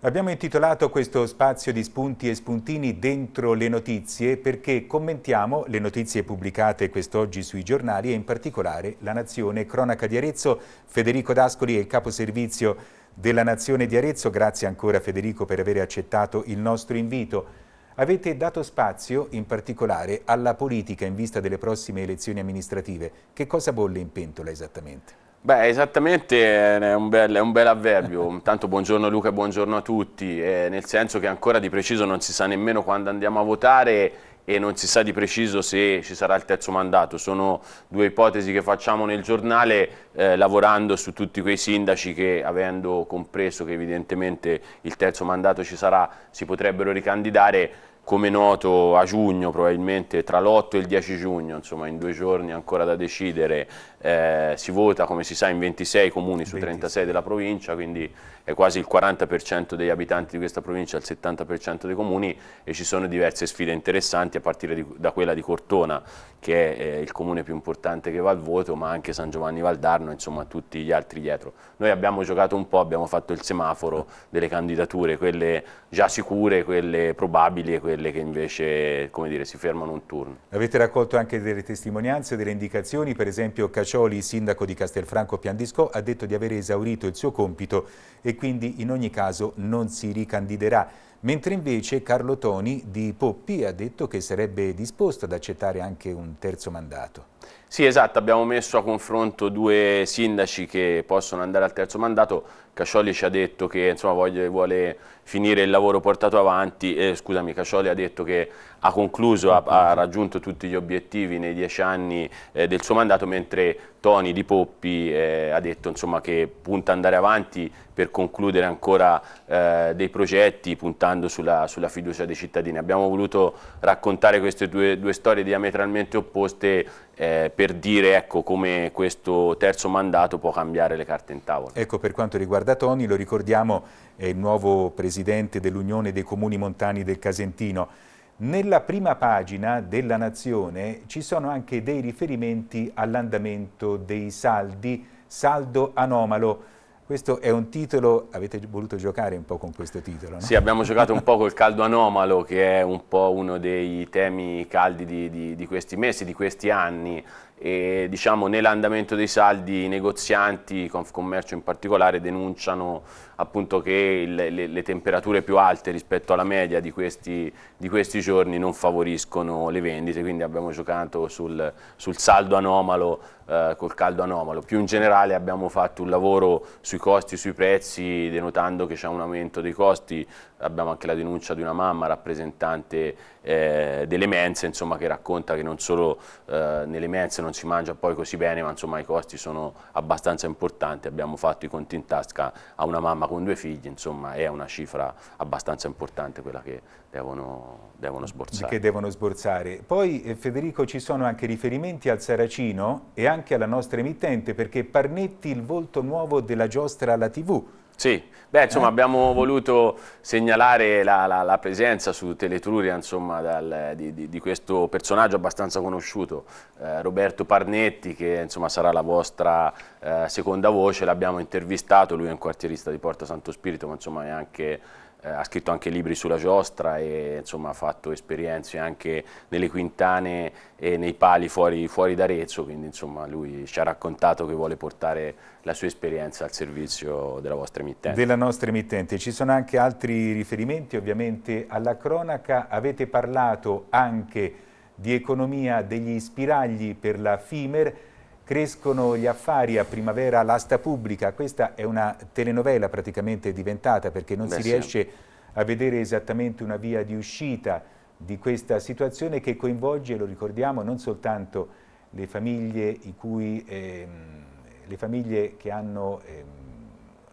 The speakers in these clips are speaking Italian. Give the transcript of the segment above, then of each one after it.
Abbiamo intitolato questo spazio di spunti e spuntini dentro le notizie perché commentiamo le notizie pubblicate quest'oggi sui giornali e in particolare La Nazione Cronaca di Arezzo. Federico D'Ascoli è il caposervizio della Nazione di Arezzo. Grazie ancora Federico per aver accettato il nostro invito. Avete dato spazio in particolare alla politica in vista delle prossime elezioni amministrative. Che cosa bolle in pentola esattamente? Beh, esattamente, è un bel, è un bel avverbio. Intanto buongiorno Luca, buongiorno a tutti, eh, nel senso che ancora di preciso non si sa nemmeno quando andiamo a votare e non si sa di preciso se ci sarà il terzo mandato. Sono due ipotesi che facciamo nel giornale eh, lavorando su tutti quei sindaci che avendo compreso che evidentemente il terzo mandato ci sarà si potrebbero ricandidare come noto a giugno probabilmente tra l'8 e il 10 giugno, insomma in due giorni ancora da decidere, eh, si vota come si sa in 26 comuni su 36 della provincia, quindi è quasi il 40% degli abitanti di questa provincia, il 70% dei comuni e ci sono diverse sfide interessanti a partire di, da quella di Cortona che è eh, il comune più importante che va al voto, ma anche San Giovanni Valdarno, insomma tutti gli altri dietro. Noi abbiamo giocato un po', abbiamo fatto il semaforo delle candidature, quelle già sicure, quelle probabili e quelle quelle che invece dire, si fermano un turno. Avete raccolto anche delle testimonianze, delle indicazioni, per esempio Cacioli, sindaco di Castelfranco Piandisco, ha detto di aver esaurito il suo compito e quindi in ogni caso non si ricandiderà, mentre invece Carlo Toni di Poppi ha detto che sarebbe disposto ad accettare anche un terzo mandato. Sì, esatto, abbiamo messo a confronto due sindaci che possono andare al terzo mandato. Cascioli ci ha detto che insomma, vuole, vuole finire il lavoro portato avanti e scusami Cascioli ha detto che ha concluso, ha, ha raggiunto tutti gli obiettivi nei dieci anni eh, del suo mandato mentre Toni Di Poppi eh, ha detto insomma, che punta ad andare avanti per concludere ancora eh, dei progetti puntando sulla, sulla, fiducia dei cittadini. Abbiamo voluto raccontare queste due, due storie diametralmente opposte eh, per dire ecco, come questo terzo mandato può cambiare le carte in tavola. Ecco per quanto riguarda Toni lo ricordiamo è il nuovo presidente presidente dell'Unione dei Comuni Montani del Casentino. Nella prima pagina della Nazione ci sono anche dei riferimenti all'andamento dei saldi, saldo anomalo. Questo è un titolo, avete voluto giocare un po' con questo titolo? No? Sì, abbiamo giocato un po' col caldo anomalo che è un po' uno dei temi caldi di, di, di questi mesi, di questi anni e diciamo, nell'andamento dei saldi i negozianti, Confcommercio in particolare, denunciano appunto, che il, le, le, temperature più alte rispetto alla media di questi, di questi, giorni non favoriscono le vendite, quindi abbiamo giocato sul, sul saldo anomalo, eh, col caldo anomalo. Più in generale abbiamo fatto un lavoro sui costi, sui prezzi, denotando che c'è un aumento dei costi, abbiamo anche la denuncia di una mamma rappresentante eh, delle mense, insomma, che racconta che non solo eh, nelle mense non si mangia poi così bene, ma insomma i costi sono abbastanza importanti, abbiamo fatto i conti in tasca a una mamma con due figli, insomma è una cifra abbastanza importante quella che devono, devono sborsare. Che devono sborsare. Poi eh, Federico ci sono anche riferimenti al Saracino e anche alla nostra emittente perché Parnetti il volto nuovo della giostra alla tv sì. Beh, insomma, eh? abbiamo voluto segnalare la, la, la presenza su Teletruria insomma, dal, di, di, di, questo personaggio abbastanza conosciuto, eh, Roberto Parnetti, che insomma, sarà la vostra eh, seconda voce, l'abbiamo intervistato, lui è un quartierista di Porta Santo Spirito, ma insomma, è anche eh, ha scritto anche libri sulla giostra e insomma, ha fatto esperienze anche nelle quintane e nei pali fuori, fuori d'Arezzo, quindi insomma, lui ci ha raccontato che vuole portare la sua esperienza al servizio della vostra emittente. Della nostra emittente. Ci sono anche altri riferimenti ovviamente alla cronaca, avete parlato anche di economia degli spiragli per la FIMER, Crescono gli affari a primavera l'asta pubblica, questa è una telenovela praticamente diventata perché non Beh, si riesce sì. a vedere esattamente una via di uscita di questa situazione che coinvolge, lo ricordiamo, non soltanto le famiglie, cui, ehm, le famiglie che hanno... Ehm,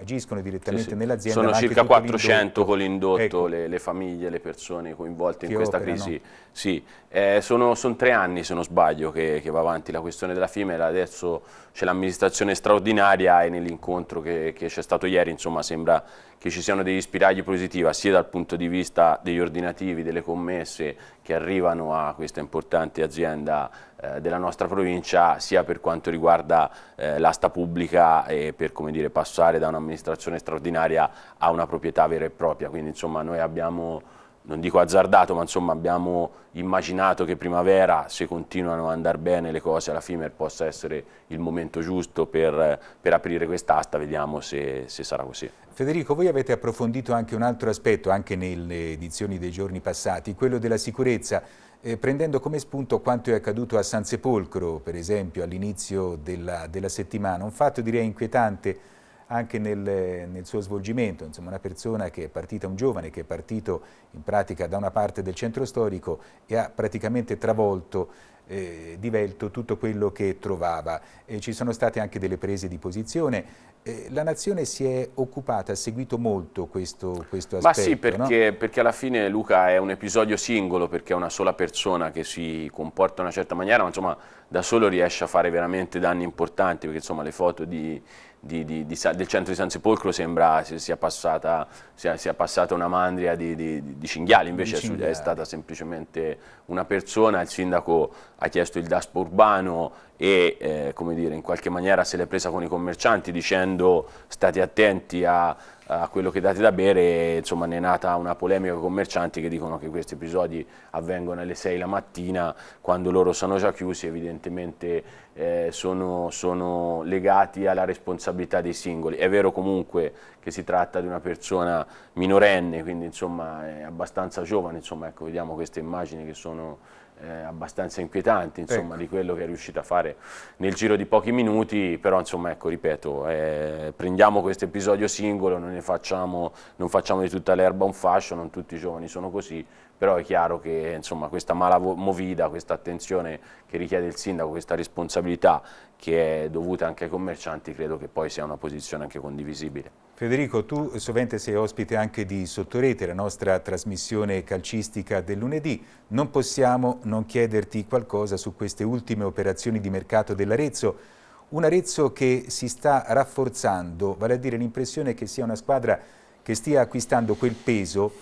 agiscono direttamente sì, sì. nell'azienda. Sono circa 400 con l'indotto, ecco. le, le, famiglie, le persone coinvolte che in questa operano. crisi. Sì, eh, sono, sono, tre anni se non sbaglio che, che, va avanti la questione della FIMEL, adesso c'è l'amministrazione straordinaria e nell'incontro che c'è stato ieri insomma, sembra che ci siano degli spiragli positivi sia dal punto di vista degli ordinativi, delle commesse che arrivano a questa importante azienda eh, della nostra provincia sia per quanto riguarda eh, l'asta pubblica e per dire, passare da un'amministrazione straordinaria a una proprietà vera e propria. Quindi insomma noi abbiamo non dico azzardato, ma insomma abbiamo immaginato che primavera, se continuano ad andare bene le cose, alla FIMER possa essere il momento giusto per, per aprire quest'asta, vediamo se, se, sarà così. Federico, voi avete approfondito anche un altro aspetto, anche nelle edizioni dei giorni passati, quello della sicurezza eh, prendendo come spunto quanto è accaduto a San Sepolcro, per esempio, all'inizio della, della, settimana. Un fatto direi inquietante anche nel, nel suo svolgimento, insomma una persona che è partita, un giovane che è partito in pratica da una parte del centro storico e ha praticamente travolto eh, di tutto quello che trovava. Eh, ci sono state anche delle prese di posizione, eh, la nazione si è occupata, ha seguito molto questo, questo aspetto. Ma sì, perché, no? perché, alla fine Luca è un episodio singolo, perché è una sola persona che si comporta in una certa maniera, ma insomma da solo riesce a fare veramente danni importanti, perché insomma le foto di, di, di, del centro di San Sepolcro sembra sia passata, sia, sia passata una mandria di, di cinghiali, invece cinghiali. è stata semplicemente una persona, il sindaco ha chiesto il DASPO urbano, e eh, come dire, in qualche maniera se l'è presa con i commercianti dicendo state attenti a, a, quello che date da bere e insomma ne è nata una polemica con i commercianti che dicono che questi episodi avvengono alle 6 la mattina quando loro sono già chiusi evidentemente eh, sono, sono legati alla responsabilità dei singoli è vero comunque che si tratta di una persona minorenne quindi insomma è abbastanza giovane insomma ecco vediamo queste immagini che sono eh, abbastanza inquietanti insomma, ecco. di quello che è riuscito a fare nel giro di pochi minuti, però insomma ecco, ripeto, eh, prendiamo questo episodio singolo, non, facciamo, non facciamo di tutta l'erba un fascio, non tutti i giovani sono così, però è chiaro che insomma, questa mala movida, questa attenzione che richiede il sindaco, questa responsabilità che è dovuta anche ai commercianti, credo che poi sia una posizione anche condivisibile. Federico, tu sovente sei ospite anche di Sottorete, la nostra trasmissione calcistica del lunedì. Non possiamo non chiederti qualcosa su queste ultime operazioni di mercato dell'Arezzo. Un Arezzo che si sta rafforzando, vale a dire l'impressione che sia una squadra che stia acquistando quel peso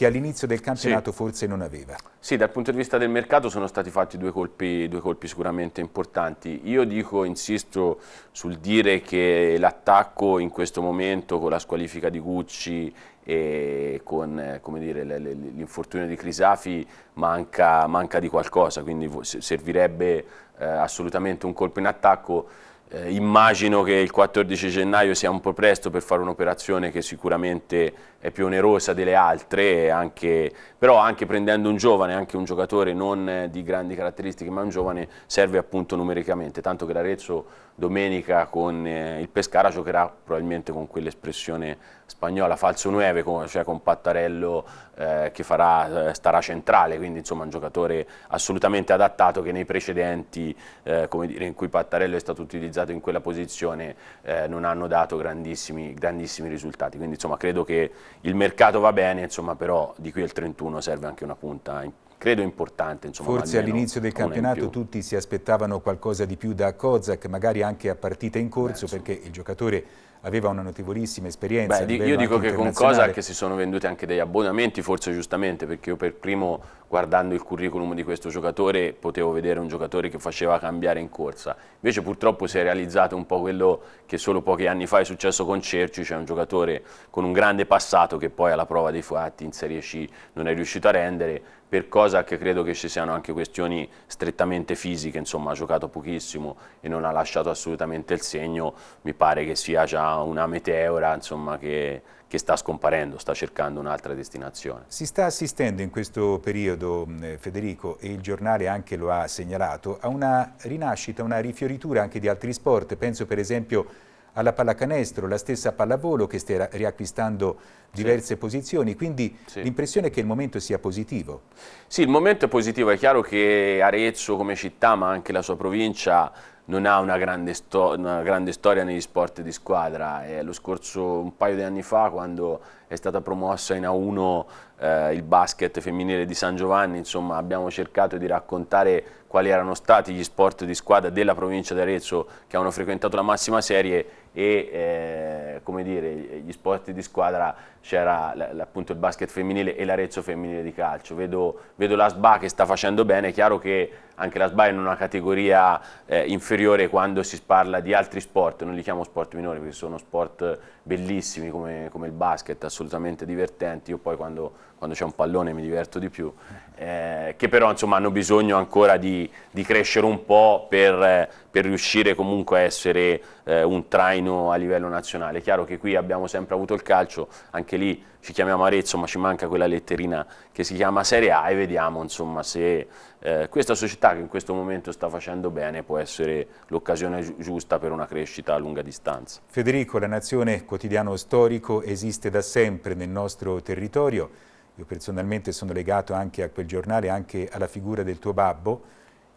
che all'inizio del campionato sì. forse non aveva. Sì, dal punto di vista del mercato sono stati fatti due colpi, due colpi sicuramente importanti. Io dico, insisto sul dire che l'attacco in questo momento con la squalifica di Gucci e con eh, l'infortunio di Crisafi manca, manca, di qualcosa, quindi servirebbe eh, assolutamente un colpo in attacco. Eh, immagino che il 14 gennaio sia un po' presto per fare un'operazione che sicuramente è più onerosa delle altre, anche, però anche prendendo un giovane, anche un giocatore non eh, di grandi caratteristiche, ma un giovane serve appunto numericamente, tanto che l'Arezzo domenica con eh, il Pescara giocherà probabilmente con quell'espressione spagnola falso 9, con, cioè con Pattarello eh, che farà, eh, starà centrale, quindi insomma un giocatore assolutamente adattato che nei precedenti, eh, dire, in cui Pattarello è stato utilizzato in quella posizione, eh, non hanno dato grandissimi, grandissimi risultati. Quindi insomma credo che il mercato va bene, insomma, però di qui al 31 serve anche una punta credo importante. Insomma, Forse all'inizio del campionato tutti si aspettavano qualcosa di più da Kozak, magari anche a partita in corso, Beh, perché il giocatore aveva una notevolissima esperienza. Beh, io dico che con Kozak si sono venduti anche degli abbonamenti, forse giustamente, perché io per primo guardando il curriculum di questo giocatore potevo vedere un giocatore che faceva cambiare in corsa. Invece purtroppo si è realizzato un po' quello che solo pochi anni fa è successo con Cerci, cioè un giocatore con un grande passato che poi alla prova dei fatti in Serie C non è riuscito a rendere, per cosa che credo che ci siano anche questioni strettamente fisiche, insomma ha giocato pochissimo e non ha lasciato assolutamente il segno, mi pare che sia già una meteora insomma, che, che sta scomparendo, sta cercando un'altra destinazione. Si sta assistendo in questo periodo periodo, Federico, e il giornale anche lo ha segnalato, a una rinascita, una rifioritura anche di altri sport. Penso per esempio alla pallacanestro, la stessa pallavolo che sta riacquistando diverse sì. posizioni, quindi sì. l'impressione è che il momento sia positivo. Sì, il momento è positivo, è chiaro che Arezzo come città, ma anche la sua provincia non ha una grande, una grande, storia negli sport di squadra. Eh, lo scorso un paio di anni fa, quando è stata promossa in A1 eh, il basket femminile di San Giovanni, insomma, abbiamo cercato di raccontare quali erano stati gli sport di squadra della provincia di Arezzo che hanno frequentato la massima serie e eh, come dire, gli sport di squadra c'era appunto il basket femminile e l'Arezzo femminile di calcio. Vedo, vedo, la SBA che sta facendo bene, è chiaro che anche la SBA è in una categoria eh, inferiore quando si parla di altri sport, non li chiamo sport minori perché sono sport bellissimi come, come il basket, assolutamente divertenti. Io poi quando quando c'è un pallone mi diverto di più, eh, che però insomma, hanno bisogno ancora di, di crescere un po' per, per riuscire comunque a essere eh, un traino a livello nazionale. chiaro che qui abbiamo sempre avuto il calcio, anche lì ci chiamiamo Arezzo ma ci manca quella letterina che si chiama Serie A e vediamo insomma, se eh, questa società che in questo momento sta facendo bene può essere l'occasione giusta per una crescita a lunga distanza. Federico, la Nazione quotidiano storico esiste da sempre nel nostro territorio, io personalmente sono legato anche a quel giornale, anche alla figura del tuo babbo,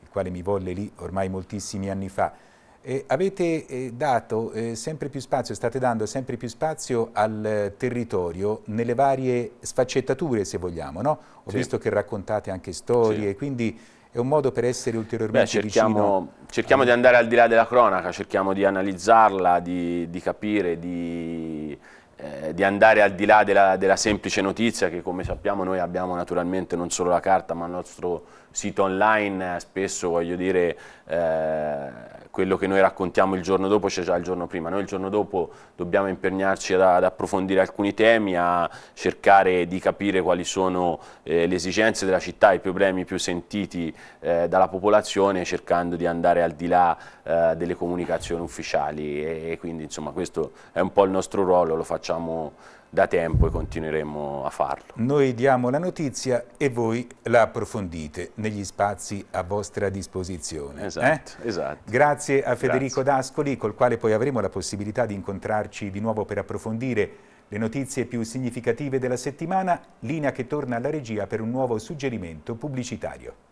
il quale mi volle lì ormai moltissimi anni fa. Eh, avete eh, dato eh, sempre più spazio, state dando sempre più spazio al territorio nelle varie sfaccettature, se vogliamo, no? Ho sì. visto che raccontate anche storie, sì. quindi è un modo per essere ulteriormente Beh, cerchiamo, cerchiamo a... di andare al di là della cronaca, cerchiamo di analizzarla, di, di capire, di eh, di andare al di là della, della semplice notizia che come sappiamo noi abbiamo naturalmente non solo la carta ma il nostro sito online eh, spesso voglio dire eh, quello che noi raccontiamo il giorno dopo c'è già il giorno prima, noi il giorno dopo dobbiamo impegnarci ad, ad approfondire alcuni temi, a cercare di capire quali sono eh, le esigenze della città, i problemi più sentiti eh, dalla popolazione cercando di andare al di là eh, delle comunicazioni ufficiali e, e quindi insomma questo è un po' il nostro ruolo, lo facciamo da tempo e continueremo a farlo. Noi diamo la notizia e voi la approfondite negli spazi a vostra disposizione. Eh? Esatto, eh? esatto. Grazie a Federico Grazie. D'Ascoli, col quale poi avremo la possibilità di incontrarci di nuovo per approfondire le notizie più significative della settimana, linea che torna alla regia per un nuovo suggerimento pubblicitario.